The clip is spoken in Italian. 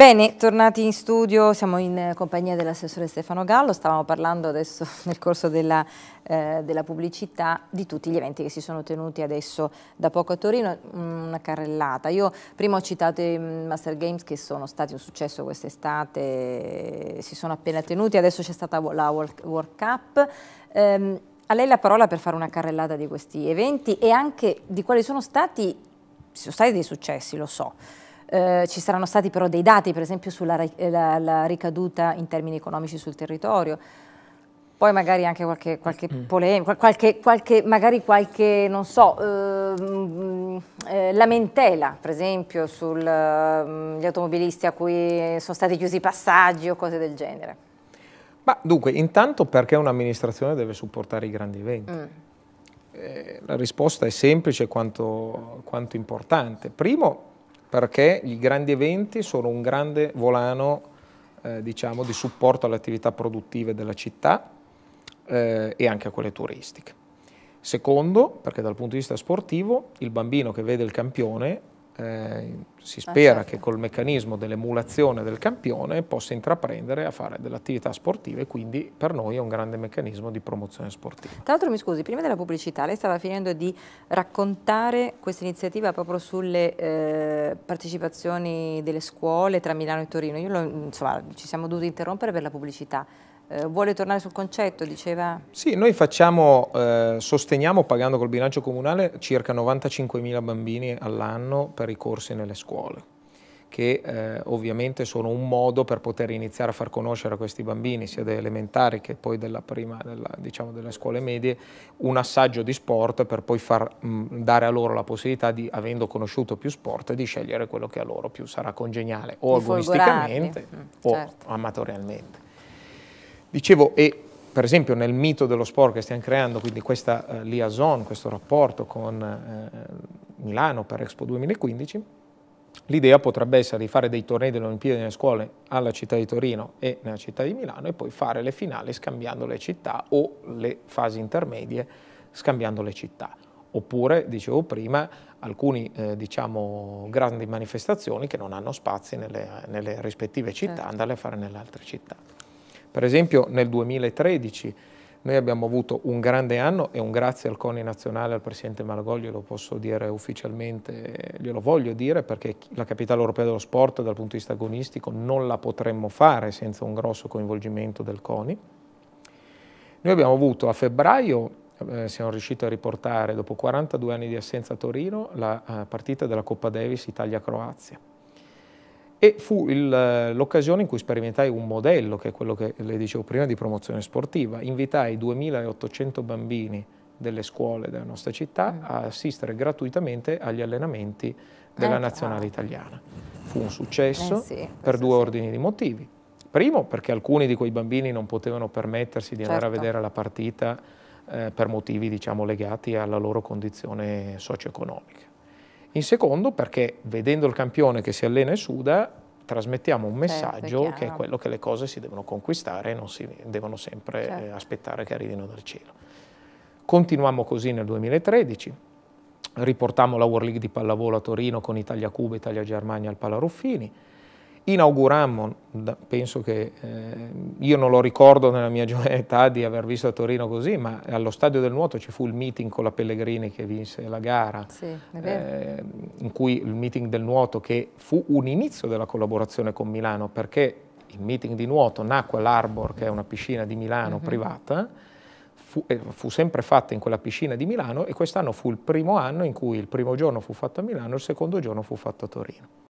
Bene, tornati in studio, siamo in eh, compagnia dell'assessore Stefano Gallo, stavamo parlando adesso nel corso della, eh, della, pubblicità di tutti gli eventi che si sono tenuti adesso da poco a Torino, mm, una carrellata. Io prima ho citato i Master Games che sono stati un successo quest'estate, si sono appena tenuti, adesso c'è stata la World Cup. Eh, a lei la parola per fare una carrellata di questi eventi e anche di quali sono stati, sono stati dei successi, lo so eh, ci saranno stati però dei dati, per esempio sulla eh, la, la ricaduta in termini economici sul territorio, poi magari anche qualche, qualche mm. polemica, qualche, qualche, magari qualche, non so, ehm, eh, lamentela, per esempio, sugli mm, ehm, automobilisti a cui sono stati chiusi i passaggi o cose del genere. Ma dunque, intanto perché un'amministrazione deve supportare i grandi eventi? Mm. Eh, la risposta è semplice quanto, quanto importante. Primo, perché i grandi eventi sono un grande volano eh, diciamo, di supporto alle attività produttive della città eh, e anche a quelle turistiche. Secondo, perché dal punto di vista sportivo, il bambino che vede il campione eh, si ah, spera certo. che col meccanismo dell'emulazione del campione possa intraprendere a fare dell'attività sportiva e quindi per noi è un grande meccanismo di promozione sportiva. Tra l'altro mi scusi, prima della pubblicità lei stava finendo di raccontare questa iniziativa proprio sulle eh, partecipazioni delle scuole tra Milano e Torino, Io insomma, ci siamo dovuti interrompere per la pubblicità eh, vuole tornare sul concetto, diceva? Sì, noi facciamo, eh, sosteniamo pagando col bilancio comunale circa 95.000 bambini all'anno per i corsi nelle scuole che eh, ovviamente sono un modo per poter iniziare a far conoscere a questi bambini, sia delle elementari che poi della prima, della, diciamo delle scuole medie, un assaggio di sport per poi far, mh, mm, dare a loro la possibilità di, avendo conosciuto più sport, di scegliere quello che a loro più sarà congeniale, o agonisticamente mm, certo. o amatorialmente. Dicevo, e per esempio nel mito dello sport che stiamo creando, quindi questa eh, liaison, questo rapporto con eh, Milano per Expo 2015, l'idea potrebbe essere di fare dei tornei delle Olimpiadi nelle scuole alla città di Torino e nella città di Milano e poi fare le finali scambiando le città o le fasi intermedie scambiando le città. Oppure, dicevo prima, alcune eh, diciamo, grandi manifestazioni che non hanno spazi nelle, nelle rispettive città, certo. andarle a fare nelle altre città. Per esempio nel 2013 noi abbiamo avuto un grande anno e un grazie al CONI nazionale, al Presidente Malagoglio, lo posso dire ufficialmente, glielo voglio dire perché la capitale europea dello sport dal punto di vista agonistico non la potremmo fare senza un grosso coinvolgimento del CONI. Noi abbiamo avuto a febbraio, eh, siamo riusciti a riportare dopo 42 anni di assenza a Torino, la eh, partita della Coppa Davis Italia-Croazia e fu eh, l'occasione in cui sperimentai un modello, che è quello che le dicevo prima, di promozione sportiva. Invitai 2.800 bambini delle scuole della nostra città mm. a assistere gratuitamente agli allenamenti della eh, nazionale ah. italiana. Fu un successo eh sì, eh per due sì. ordini di motivi. Primo, perché alcuni di quei bambini non potevano permettersi di andare a certo. vedere la partita eh, per motivi diciamo, legati alla loro condizione socio-economica. In secondo perché vedendo il campione che si allena e suda, trasmettiamo un messaggio certo, è che è quello che le cose si devono conquistare e non si devono sempre eh, certo. aspettare che arrivino dal cielo. Continuiamo così nel 2013, riportiamo la World League di pallavolo a Torino con Italia-Cuba, Italia-Germania al Palaruffini, inaugurammo, penso che eh, io non lo ricordo nella mia giovane età di aver visto a Torino così, ma allo stadio del nuoto ci fu il meeting con la Pellegrini che vinse la gara, sì, è eh, in cui il meeting del nuoto che fu un inizio della collaborazione con Milano, perché il meeting di nuoto nacque all'Arbor, che è una piscina di Milano mm -hmm. privata, Fu, eh, fu, sempre fatta in quella piscina di Milano e quest'anno fu il primo anno in cui il primo giorno fu fatto a Milano e il secondo giorno fu fatto a Torino.